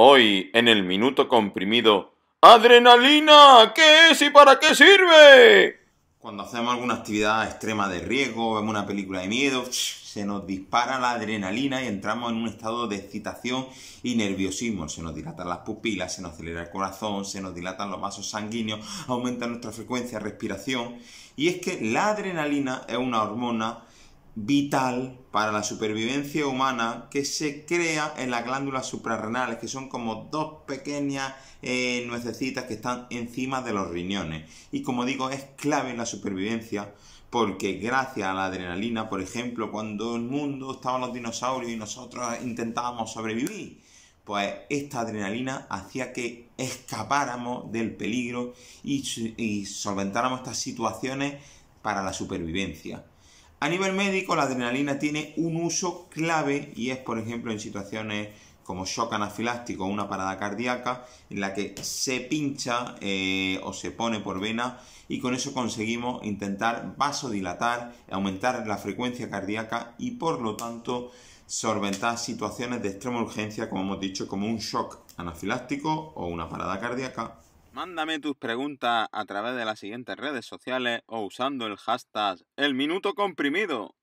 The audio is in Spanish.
Hoy, en el minuto comprimido, ¡Adrenalina! ¿Qué es y para qué sirve? Cuando hacemos alguna actividad extrema de riesgo, vemos una película de miedo, se nos dispara la adrenalina y entramos en un estado de excitación y nerviosismo. Se nos dilatan las pupilas, se nos acelera el corazón, se nos dilatan los vasos sanguíneos, aumenta nuestra frecuencia de respiración. Y es que la adrenalina es una hormona vital para la supervivencia humana que se crea en las glándulas suprarrenales, que son como dos pequeñas eh, nuececitas que están encima de los riñones. Y como digo, es clave en la supervivencia porque gracias a la adrenalina, por ejemplo, cuando el mundo estaban los dinosaurios y nosotros intentábamos sobrevivir, pues esta adrenalina hacía que escapáramos del peligro y solventáramos estas situaciones para la supervivencia. A nivel médico, la adrenalina tiene un uso clave y es, por ejemplo, en situaciones como shock anafiláctico o una parada cardíaca, en la que se pincha eh, o se pone por vena y con eso conseguimos intentar vasodilatar, aumentar la frecuencia cardíaca y por lo tanto solventar situaciones de extrema urgencia, como hemos dicho, como un shock anafiláctico o una parada cardíaca Mándame tus preguntas a través de las siguientes redes sociales o usando el hashtag El Minuto Comprimido.